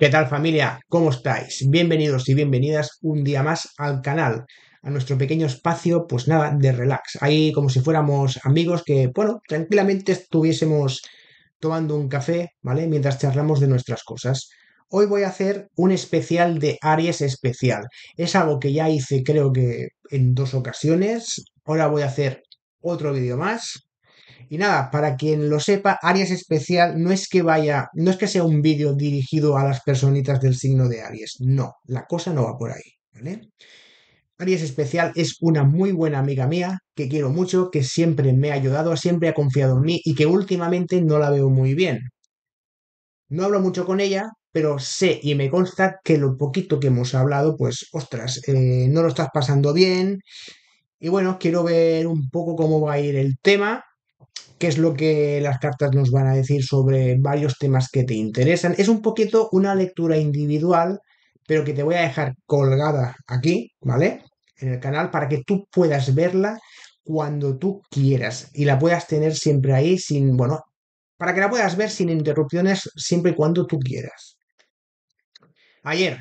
¿Qué tal familia? ¿Cómo estáis? Bienvenidos y bienvenidas un día más al canal, a nuestro pequeño espacio, pues nada, de relax. Ahí como si fuéramos amigos que, bueno, tranquilamente estuviésemos tomando un café, ¿vale? Mientras charlamos de nuestras cosas. Hoy voy a hacer un especial de Aries especial. Es algo que ya hice creo que en dos ocasiones. Ahora voy a hacer otro vídeo más. Y nada, para quien lo sepa, Aries especial no es que vaya, no es que sea un vídeo dirigido a las personitas del signo de Aries, no, la cosa no va por ahí, ¿vale? Aries especial es una muy buena amiga mía que quiero mucho, que siempre me ha ayudado, siempre ha confiado en mí y que últimamente no la veo muy bien. No hablo mucho con ella, pero sé y me consta que lo poquito que hemos hablado, pues, ostras, eh, no lo estás pasando bien. Y bueno, quiero ver un poco cómo va a ir el tema qué es lo que las cartas nos van a decir sobre varios temas que te interesan. Es un poquito una lectura individual, pero que te voy a dejar colgada aquí, ¿vale? En el canal para que tú puedas verla cuando tú quieras y la puedas tener siempre ahí sin, bueno, para que la puedas ver sin interrupciones siempre y cuando tú quieras. Ayer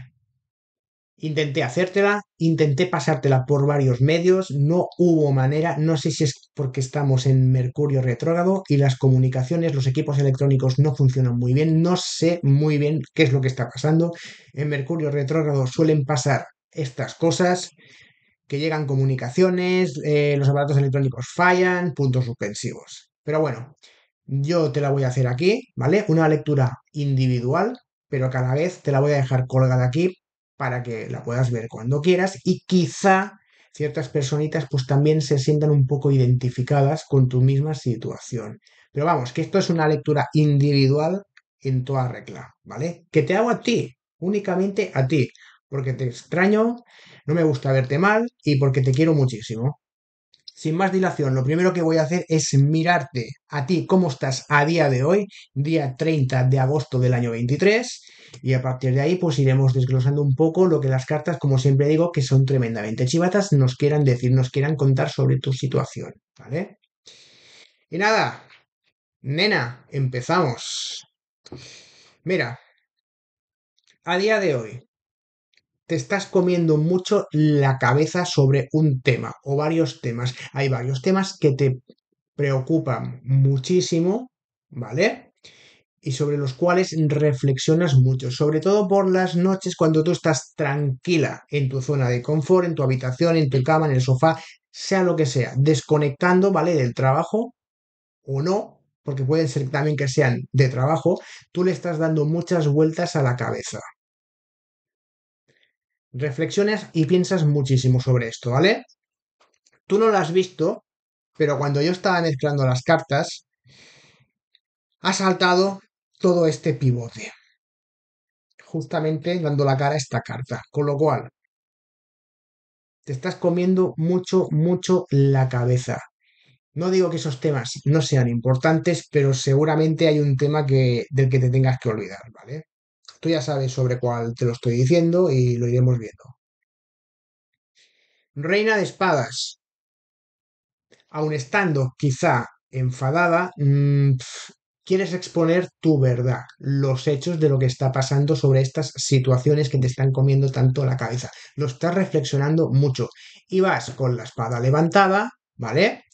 intenté hacértela, intenté pasártela por varios medios, no hubo manera, no sé si es porque estamos en Mercurio retrógrado y las comunicaciones, los equipos electrónicos no funcionan muy bien, no sé muy bien qué es lo que está pasando. En Mercurio retrógrado suelen pasar estas cosas, que llegan comunicaciones, eh, los aparatos electrónicos fallan, puntos suspensivos. Pero bueno, yo te la voy a hacer aquí, ¿vale? Una lectura individual, pero cada vez te la voy a dejar colgada aquí para que la puedas ver cuando quieras y quizá ciertas personitas pues también se sientan un poco identificadas con tu misma situación. Pero vamos, que esto es una lectura individual en toda regla, ¿vale? Que te hago a ti, únicamente a ti, porque te extraño, no me gusta verte mal y porque te quiero muchísimo. Sin más dilación, lo primero que voy a hacer es mirarte a ti cómo estás a día de hoy, día 30 de agosto del año 23, y a partir de ahí, pues iremos desglosando un poco lo que las cartas, como siempre digo, que son tremendamente chivatas, nos quieran decir, nos quieran contar sobre tu situación, ¿vale? Y nada, nena, empezamos. Mira, a día de hoy, te estás comiendo mucho la cabeza sobre un tema o varios temas. Hay varios temas que te preocupan muchísimo, ¿vale? y sobre los cuales reflexionas mucho, sobre todo por las noches cuando tú estás tranquila en tu zona de confort, en tu habitación, en tu cama, en el sofá, sea lo que sea, desconectando, ¿vale? Del trabajo o no, porque pueden ser también que sean de trabajo, tú le estás dando muchas vueltas a la cabeza. Reflexionas y piensas muchísimo sobre esto, ¿vale? Tú no lo has visto, pero cuando yo estaba mezclando las cartas, ha saltado todo este pivote. Justamente dando la cara a esta carta. Con lo cual, te estás comiendo mucho, mucho la cabeza. No digo que esos temas no sean importantes, pero seguramente hay un tema que, del que te tengas que olvidar, ¿vale? Tú ya sabes sobre cuál te lo estoy diciendo y lo iremos viendo. Reina de espadas. Aun estando quizá enfadada, mm, quieres exponer tu verdad, los hechos de lo que está pasando sobre estas situaciones que te están comiendo tanto la cabeza. Lo estás reflexionando mucho y vas con la espada levantada, ¿vale?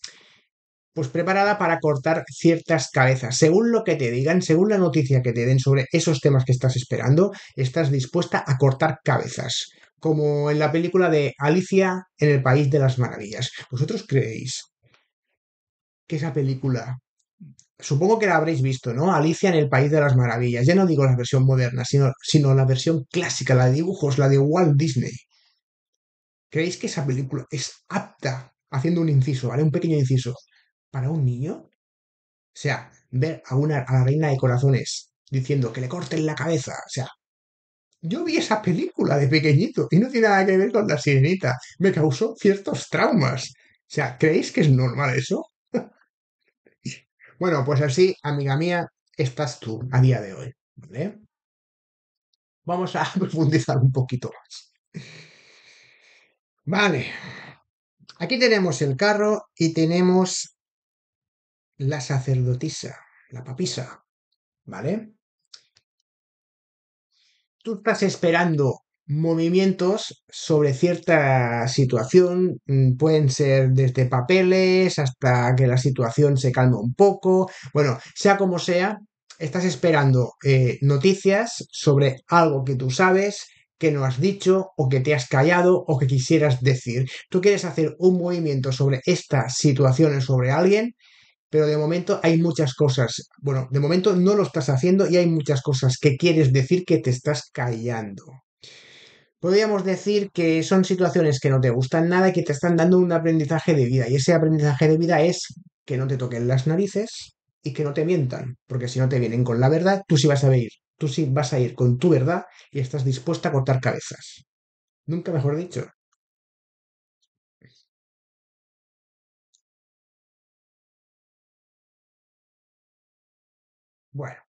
Pues preparada para cortar ciertas cabezas. Según lo que te digan, según la noticia que te den sobre esos temas que estás esperando, estás dispuesta a cortar cabezas. Como en la película de Alicia en el País de las Maravillas. ¿Vosotros creéis que esa película Supongo que la habréis visto, ¿no? Alicia en el País de las Maravillas. Ya no digo la versión moderna, sino, la versión clásica, la de dibujos, la de Walt Disney. ¿Creéis que esa película es apta, haciendo un inciso, ¿vale? Un pequeño inciso, para un niño? O sea, ver a, una, a la reina de corazones diciendo que le corten la cabeza, o sea, yo vi esa película de pequeñito y no tiene nada que ver con la sirenita. Me causó ciertos traumas. O sea, ¿creéis que es normal eso? Bueno, pues así, amiga mía, estás tú a día de hoy, ¿vale? Vamos a profundizar un poquito más. Vale. Aquí tenemos el carro y tenemos la sacerdotisa, la papisa, ¿vale? Tú estás esperando movimientos sobre cierta situación. Mm, pueden ser desde papeles hasta que la situación se calme un poco. Bueno, sea como sea, estás esperando eh, noticias sobre algo que tú sabes que no has dicho o que te has callado o que quisieras decir. Tú quieres hacer un movimiento sobre esta situación o sobre alguien, pero de momento hay muchas cosas. Bueno, de momento no lo estás haciendo y hay muchas cosas que quieres decir que te estás callando podríamos decir que son situaciones que no te gustan nada y que te están dando un aprendizaje de vida. Y ese aprendizaje de vida es que no te toquen las narices y que no te mientan, porque si no te vienen con la verdad, tú sí vas a venir, tú sí vas a ir con tu verdad y estás dispuesta a cortar cabezas. Nunca mejor dicho. Bueno,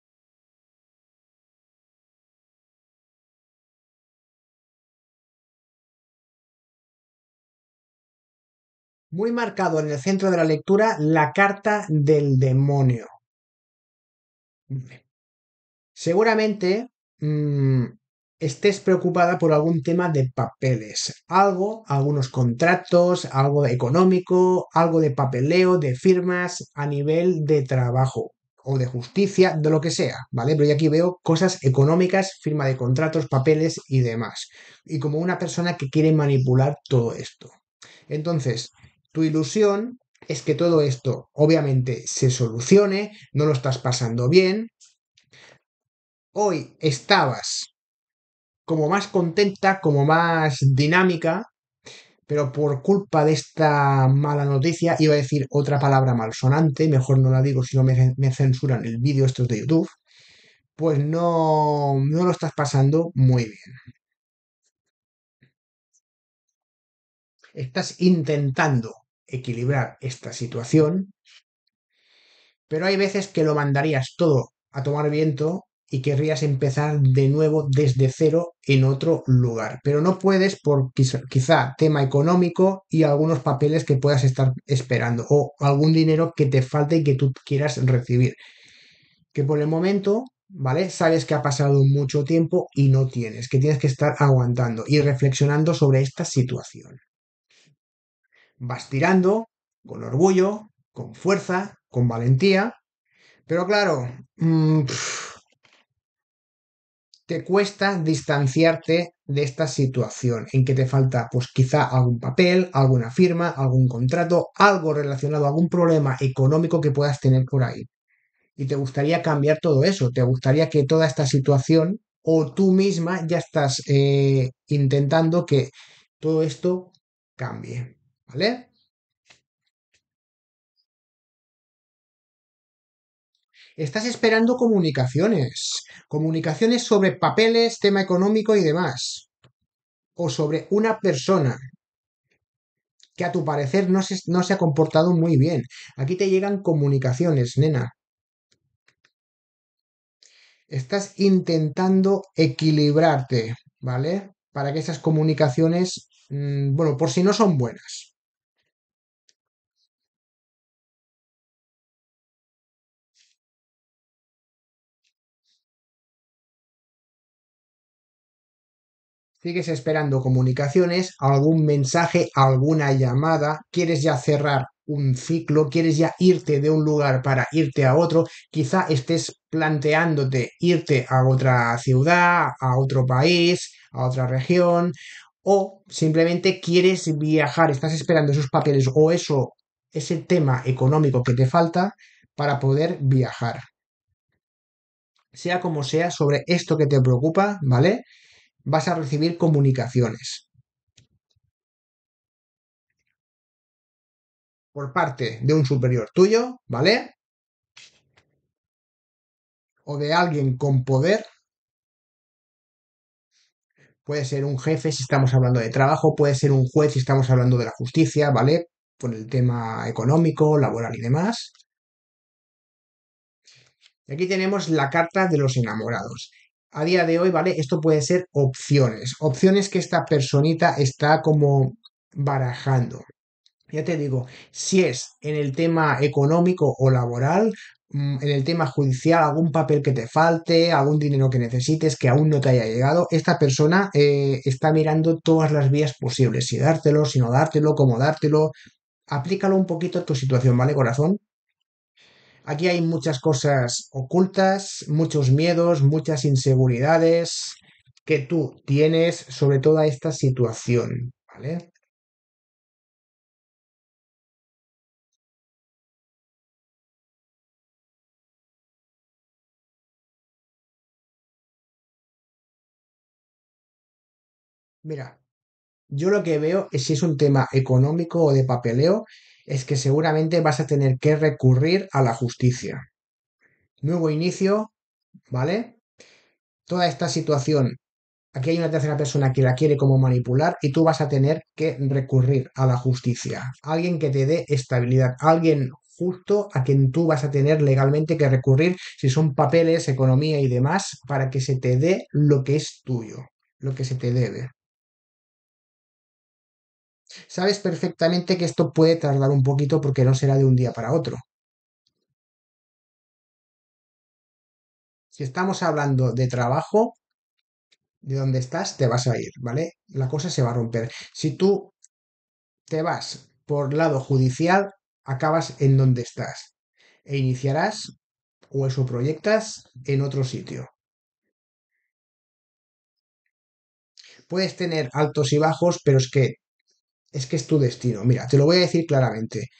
muy marcado en el centro de la lectura la carta del demonio. Seguramente mm, estés preocupada por algún tema de papeles, algo, algunos contratos, algo económico, algo de papeleo, de firmas a nivel de trabajo o de justicia, de lo que sea, ¿vale? Pero yo aquí veo cosas económicas, firma de contratos, papeles y demás. Y como una persona que quiere manipular todo esto. Entonces, tu ilusión es que todo esto obviamente se solucione, no lo estás pasando bien. Hoy estabas como más contenta, como más dinámica, pero por culpa de esta mala noticia, iba a decir otra palabra malsonante, mejor no la digo si no me, censuran el vídeo estos de YouTube, pues no, no lo estás pasando muy bien. Estás intentando equilibrar esta situación, pero hay veces que lo mandarías todo a tomar viento y querrías empezar de nuevo desde cero en otro lugar. Pero no puedes por quizá tema económico y algunos papeles que puedas estar esperando o algún dinero que te falte y que tú quieras recibir. Que por el momento, ¿vale? Sabes que ha pasado mucho tiempo y no tienes, que tienes que estar aguantando y reflexionando sobre esta situación vas tirando con orgullo, con fuerza, con valentía, pero claro, mm, te cuesta distanciarte de esta situación en que te falta pues quizá algún papel, alguna firma, algún contrato, algo relacionado a algún problema económico que puedas tener por ahí. Y te gustaría cambiar todo eso, te gustaría que toda esta situación o tú misma ya estás eh, intentando que todo esto cambie. ¿Vale? Estás esperando comunicaciones. Comunicaciones sobre papeles, tema económico y demás. O sobre una persona que a tu parecer no se, no se ha comportado muy bien. Aquí te llegan comunicaciones, nena. Estás intentando equilibrarte, ¿vale? Para que esas comunicaciones, mm, bueno, por si no son buenas, sigues esperando comunicaciones, algún mensaje, alguna llamada, quieres ya cerrar un ciclo, quieres ya irte de un lugar para irte a otro, quizá estés planteándote irte a otra ciudad, a otro país, a otra región, o simplemente quieres viajar, estás esperando esos papeles o eso, ese tema económico que te falta para poder viajar. Sea como sea, sobre esto que te preocupa, ¿vale? vas a recibir comunicaciones. Por parte de un superior tuyo, ¿vale? O de alguien con poder. Puede ser un jefe si estamos hablando de trabajo, puede ser un juez si estamos hablando de la justicia, ¿vale? Por el tema económico, laboral y demás. aquí tenemos la carta de los enamorados a día de hoy, ¿vale? Esto puede ser opciones, opciones que esta personita está como barajando. Ya te digo, si es en el tema económico o laboral, mm, en el tema judicial, algún papel que te falte, algún dinero que necesites que aún no te haya llegado, esta persona eh, está mirando todas las vías posibles, si dártelo, si no dártelo, cómo dártelo. Aplícalo un poquito a tu situación, ¿vale, corazón? Aquí hay muchas cosas ocultas, muchos miedos, muchas inseguridades que tú tienes sobre toda esta situación, ¿vale? Mira, yo lo que veo es si es un tema económico o de papeleo, es que seguramente vas a tener que recurrir a la justicia. Nuevo inicio, ¿vale? Toda esta situación, aquí hay una tercera persona que la quiere como manipular y tú vas a tener que recurrir a la justicia, alguien que te dé estabilidad, alguien justo a quien tú vas a tener legalmente que recurrir si son papeles, economía y demás, para que se te dé lo que es tuyo, lo que se te debe sabes perfectamente que esto puede tardar un poquito porque no será de un día para otro. Si estamos hablando de trabajo, de dónde estás, te vas a ir, ¿vale? La cosa se va a romper. Si tú te vas por lado judicial, acabas en donde estás e iniciarás o eso proyectas en otro sitio. Puedes tener altos y bajos, pero es que es que es tu destino. Mira, te lo voy a decir claramente.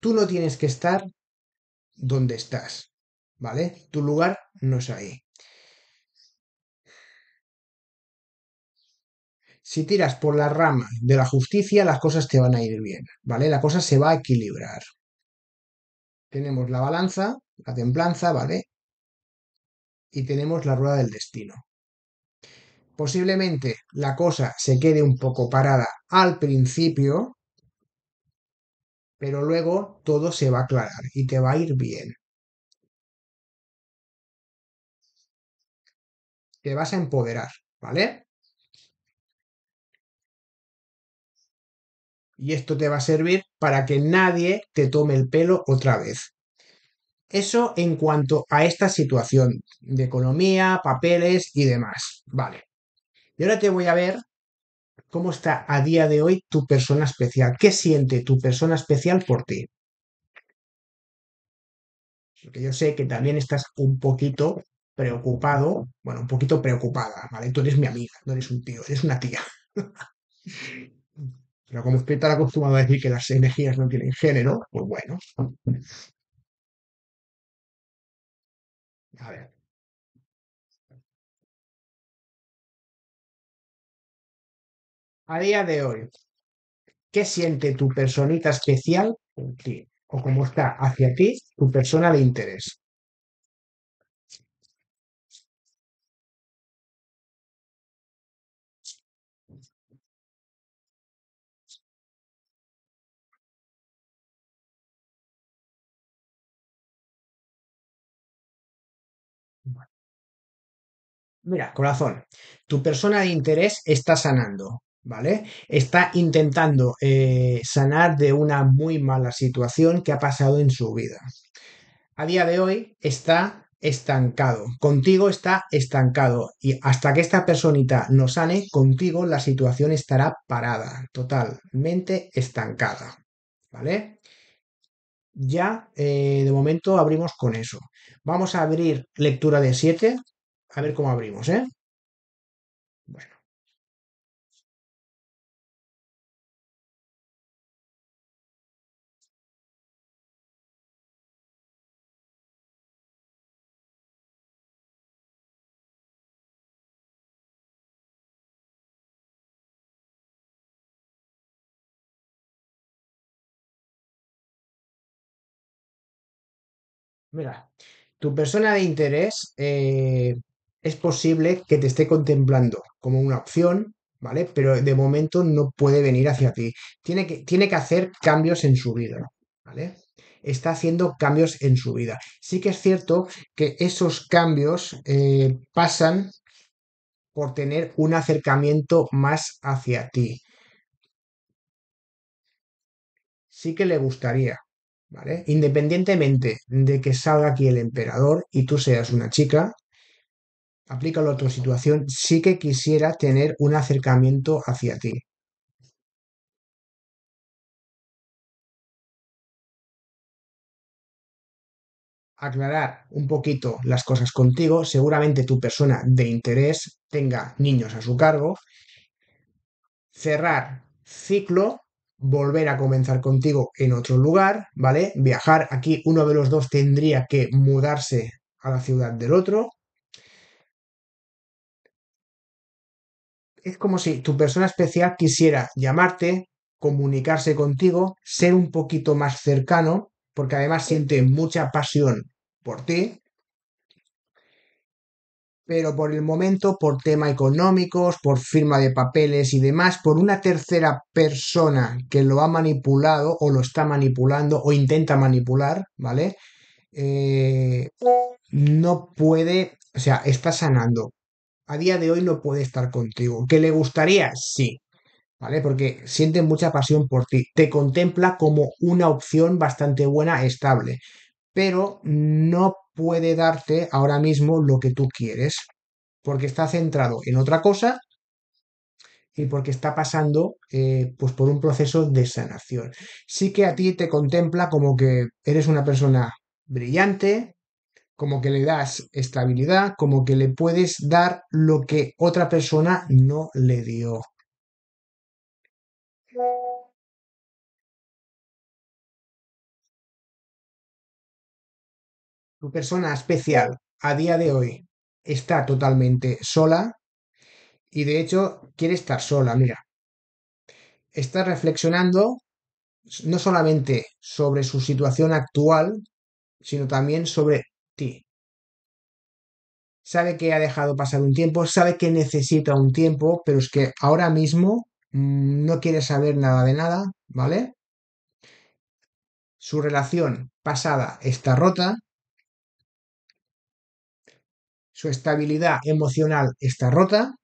Tú no tienes que estar donde estás, ¿vale? Tu lugar no es ahí. Si tiras por la rama de la justicia, las cosas te van a ir bien, ¿vale? La cosa se va a equilibrar. Tenemos la balanza, la templanza, ¿vale? Y tenemos la rueda del destino posiblemente la cosa se quede un poco parada al principio, pero luego todo se va a aclarar y te va a ir bien. Te vas a empoderar, ¿vale? Y esto te va a servir para que nadie te tome el pelo otra vez. Eso en cuanto a esta situación de economía, papeles y demás. Vale. Y ahora te voy a ver cómo está a día de hoy tu persona especial. ¿Qué siente tu persona especial por ti? Porque yo sé que también estás un poquito preocupado, bueno, un poquito preocupada, ¿vale? Tú eres mi amiga, no eres un tío, eres una tía. Pero como estoy tan acostumbrado a decir que las energías no tienen género, pues bueno. A ver. a día de hoy, ¿qué siente tu personita especial en ti? O cómo está hacia ti tu persona de interés. Mira, corazón, tu persona de interés está sanando. ¿vale? Está intentando eh, sanar de una muy mala situación que ha pasado en su vida. A día de hoy está estancado, contigo está estancado y hasta que esta personita no sane, contigo la situación estará parada, totalmente estancada, ¿vale? Ya eh, de momento abrimos con eso. Vamos a abrir lectura de 7, a ver cómo abrimos, ¿eh? Mira, tu persona de interés eh, es posible que te esté contemplando como una opción, ¿vale? Pero de momento no puede venir hacia ti. Tiene que, tiene que hacer cambios en su vida, ¿vale? Está haciendo cambios en su vida. Sí que es cierto que esos cambios eh, pasan por tener un acercamiento más hacia ti. Sí que le gustaría, Independientemente de que salga aquí el emperador y tú seas una chica, aplícalo a tu situación, sí que quisiera tener un acercamiento hacia ti. aclarar un poquito las cosas contigo. Seguramente tu persona de interés tenga niños a su cargo. Cerrar ciclo volver a comenzar contigo en otro lugar, ¿vale? Viajar, aquí uno de los dos tendría que mudarse a la ciudad del otro. Es como si tu persona especial quisiera llamarte, comunicarse contigo, ser un poquito más cercano, porque además siente mucha pasión por ti, pero por el momento, por tema económicos, por firma de papeles y demás, por una tercera persona que lo ha manipulado o lo está manipulando o intenta manipular, ¿vale? Eh, no puede, o sea, está sanando. A día de hoy no puede estar contigo. ¿Que le gustaría? Sí, ¿vale? Porque siente mucha pasión por ti. Te contempla como una opción bastante buena, estable, pero no puede darte ahora mismo lo que tú quieres, porque está centrado en otra cosa y porque está pasando eh, pues por un proceso de sanación. Sí que a ti te contempla como que eres una persona brillante, como que le das estabilidad, como que le puedes dar lo que otra persona no le dio. tu persona especial a día de hoy está totalmente sola y de hecho quiere estar sola, mira. Está reflexionando no solamente sobre su situación actual, sino también sobre ti. Sabe que ha dejado pasar un tiempo, sabe que necesita un tiempo, pero es que ahora mismo mm, no quiere saber nada de nada, ¿vale? Su relación pasada está rota, su estabilidad emocional está rota,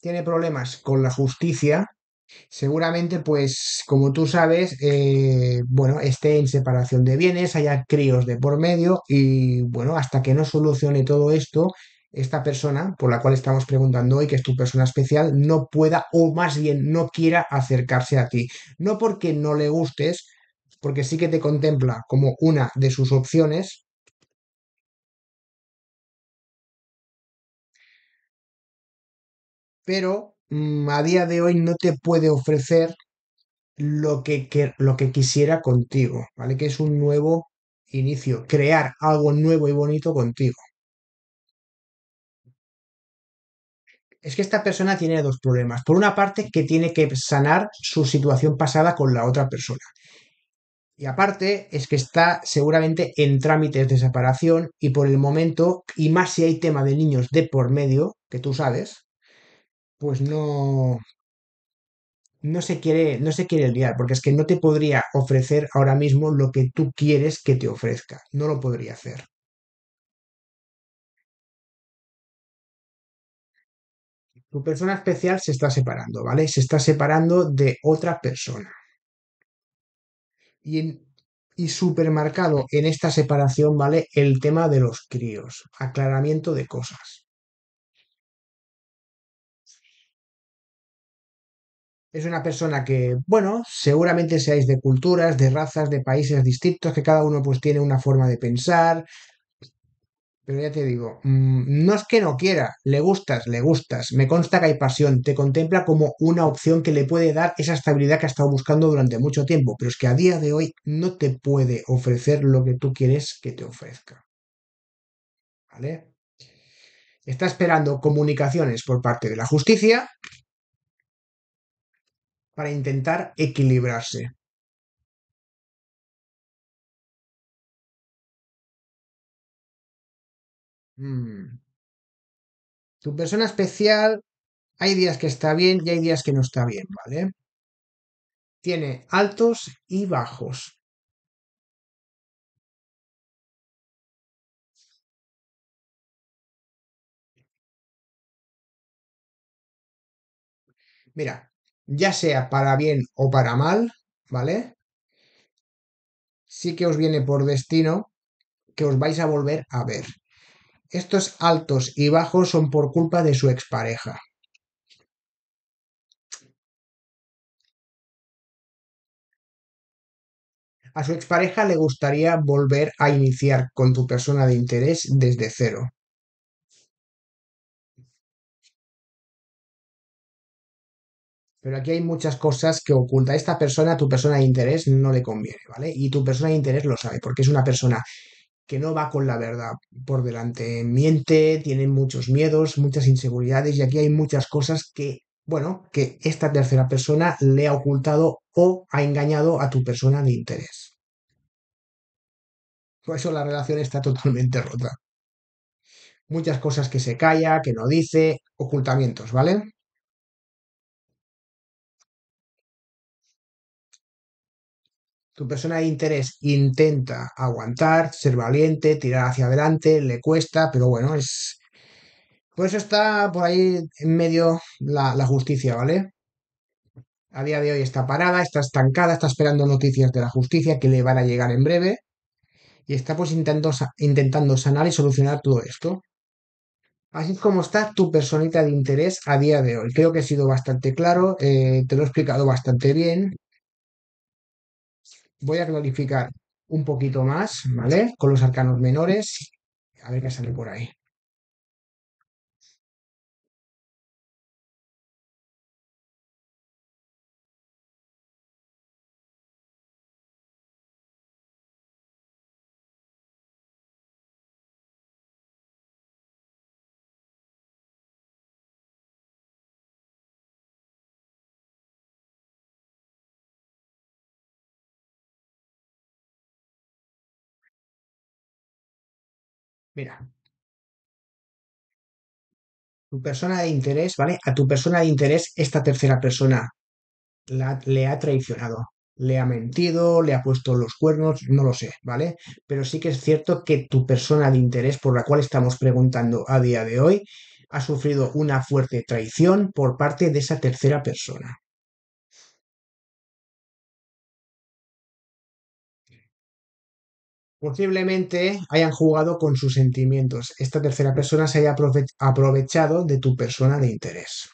tiene problemas con la justicia, seguramente pues como tú sabes, eh, bueno, esté en separación de bienes, haya críos de por medio y bueno, hasta que no solucione todo esto, esta persona por la cual estamos preguntando hoy, que es tu persona especial, no pueda o más bien no quiera acercarse a ti. No porque no le gustes, porque sí que te contempla como una de sus opciones, pero mm, a día de hoy no te puede ofrecer lo que, lo que quisiera contigo, ¿vale? Que es un nuevo inicio, crear algo nuevo y bonito contigo. es que esta persona tiene dos problemas. Por una parte, que tiene que sanar su situación pasada con la otra persona. Y aparte, es que está seguramente en trámites de separación y por el momento, y más si hay tema de niños de por medio, que tú sabes, pues no, no se quiere, no se quiere liar, porque es que no te podría ofrecer ahora mismo lo que tú quieres que te ofrezca. No lo podría hacer. Tu persona especial se está separando, ¿vale? Se está separando de otra persona. Y, en, y supermarcado en esta separación, ¿vale? El tema de los críos, aclaramiento de cosas. Es una persona que, bueno, seguramente seáis de culturas, de razas, de países distintos, que cada uno pues tiene una forma de pensar. Pero ya te digo, mm, no es que no quiera, le gustas, le gustas, me consta que hay pasión, te contempla como una opción que le puede dar esa estabilidad que ha estado buscando durante mucho tiempo, pero es que a día de hoy no te puede ofrecer lo que tú quieres que te ofrezca. ¿Vale? Está esperando comunicaciones por parte de la justicia, para intentar equilibrarse. Mm. Tu persona especial, hay días que está bien y hay días que no está bien, ¿vale? Tiene altos y bajos. Mira, ya sea para bien o para mal, ¿vale? Sí que os viene por destino que os vais a volver a ver. Estos altos y bajos son por culpa de su expareja. A su expareja le gustaría volver a iniciar con tu persona de interés desde cero. Pero aquí hay muchas cosas que oculta esta persona, tu persona de interés no le conviene, ¿vale? Y tu persona de interés lo sabe, porque es una persona que no va con la verdad por delante. Miente, tiene muchos miedos, muchas inseguridades y aquí hay muchas cosas que, bueno, que esta tercera persona le ha ocultado o ha engañado a tu persona de interés. Por eso la relación está totalmente rota. Muchas cosas que se calla, que no dice, ocultamientos, ¿vale? tu persona de interés intenta aguantar, ser valiente, tirar hacia adelante, le cuesta, pero bueno, es... Por eso está por ahí en medio la, justicia, ¿vale? A día de hoy está parada, está estancada, está esperando noticias de la justicia que le van a llegar en breve y está pues intentando, intentando sanar y solucionar todo esto. Así es como está tu personita de interés a día de hoy. Creo que he sido bastante claro, eh, te lo he explicado bastante bien voy a clarificar un poquito más, ¿vale? Con los arcanos menores, a ver qué sale por ahí. Mira. Tu persona de interés, ¿vale? A tu persona de interés, esta tercera persona le ha traicionado, le ha mentido, le ha puesto los cuernos, no lo sé, ¿vale? Pero sí que es cierto que tu persona de interés por la cual estamos preguntando a día de hoy ha sufrido una fuerte traición por parte de esa tercera persona. Posiblemente hayan jugado con sus sentimientos. Esta tercera persona se haya aprovechado de tu persona de interés.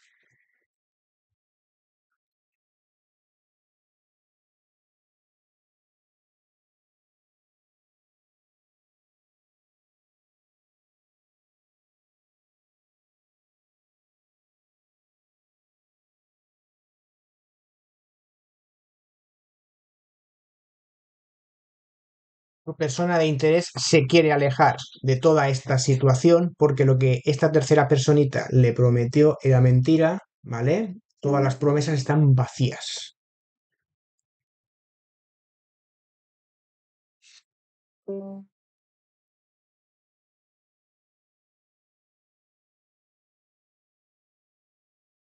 persona de interés se quiere alejar de toda esta situación porque lo que esta tercera personita le prometió era mentira, ¿vale? Todas las promesas están vacías.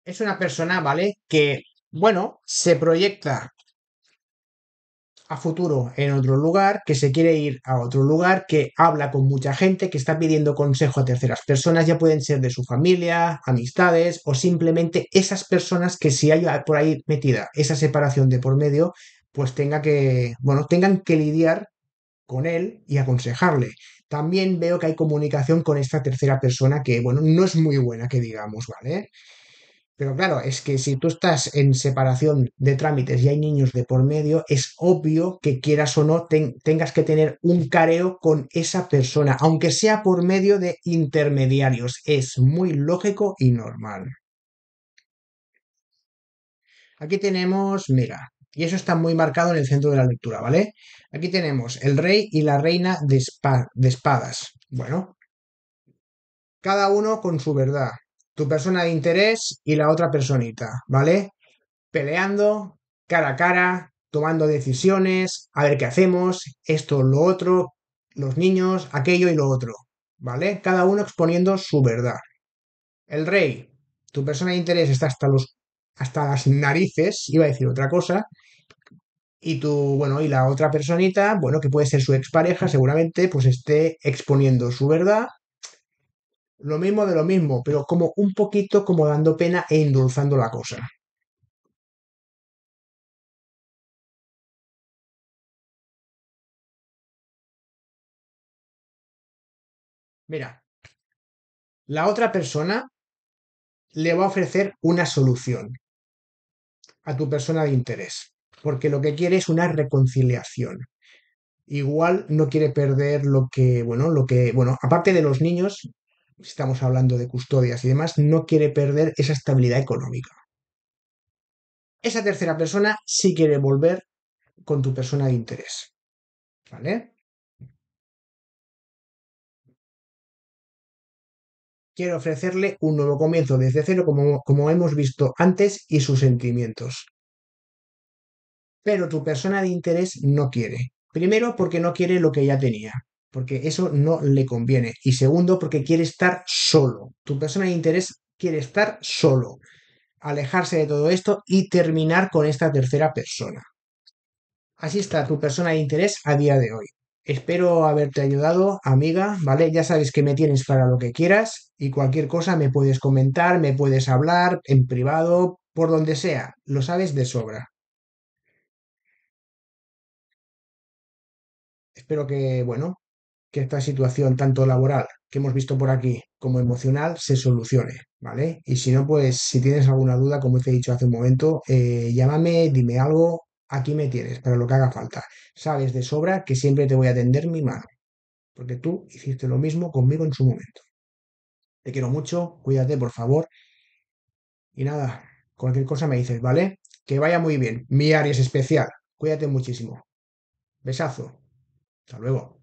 Es una persona, ¿vale? Que, bueno, se proyecta a futuro en otro lugar, que se quiere ir a otro lugar, que habla con mucha gente, que está pidiendo consejo a terceras personas, ya pueden ser de su familia, amistades o simplemente esas personas que si hay por ahí metida esa separación de por medio, pues tenga que, bueno, tengan que lidiar con él y aconsejarle. También veo que hay comunicación con esta tercera persona que, bueno, no es muy buena, que digamos, ¿vale? Pero claro, es que si tú estás en separación de trámites y hay niños de por medio, es obvio que quieras o no tengas que tener un careo con esa persona, aunque sea por medio de intermediarios. Es muy lógico y normal. Aquí tenemos, mira, y eso está muy marcado en el centro de la lectura, ¿vale? Aquí tenemos el rey y la reina de espadas. Bueno, cada uno con su verdad tu persona de interés y la otra personita, ¿vale? Peleando, cara a cara, tomando decisiones, a ver qué hacemos, esto, lo otro, los niños, aquello y lo otro, ¿vale? Cada uno exponiendo su verdad. El rey, tu persona de interés está hasta los hasta las narices, iba a decir otra cosa, y tu, bueno, y la otra personita, bueno, que puede ser su expareja, seguramente, pues esté exponiendo su verdad lo mismo de lo mismo, pero como un poquito como dando pena e endulzando la cosa. Mira, la otra persona le va a ofrecer una solución a tu persona de interés, porque lo que quiere es una reconciliación. Igual no quiere perder lo que, bueno, lo que, bueno, aparte de los niños, estamos hablando de custodias y demás, no quiere perder esa estabilidad económica. Esa tercera persona sí quiere volver con tu persona de interés. ¿Vale? Quiere ofrecerle un nuevo comienzo desde cero, como, como hemos visto antes, y sus sentimientos. Pero tu persona de interés no quiere. Primero porque no quiere lo que ya tenía porque eso no le conviene. Y segundo, porque quiere estar solo. Tu persona de interés quiere estar solo, alejarse de todo esto y terminar con esta tercera persona. Así está tu persona de interés a día de hoy. Espero haberte ayudado, amiga, ¿vale? Ya sabes que me tienes para lo que quieras y cualquier cosa me puedes comentar, me puedes hablar en privado, por donde sea, lo sabes de sobra. Espero que, bueno, que esta situación tanto laboral que hemos visto por aquí como emocional se solucione, ¿vale? Y si no, pues si tienes alguna duda, como te he dicho hace un momento, eh, llámame, dime algo, aquí me tienes para lo que haga falta. Sabes de sobra que siempre te voy a atender mi mano, porque tú hiciste lo mismo conmigo en su momento. Te quiero mucho, cuídate por favor. Y nada, cualquier cosa me dices, ¿vale? Que vaya muy bien. Mi área es especial. Cuídate muchísimo. Besazo. Hasta luego.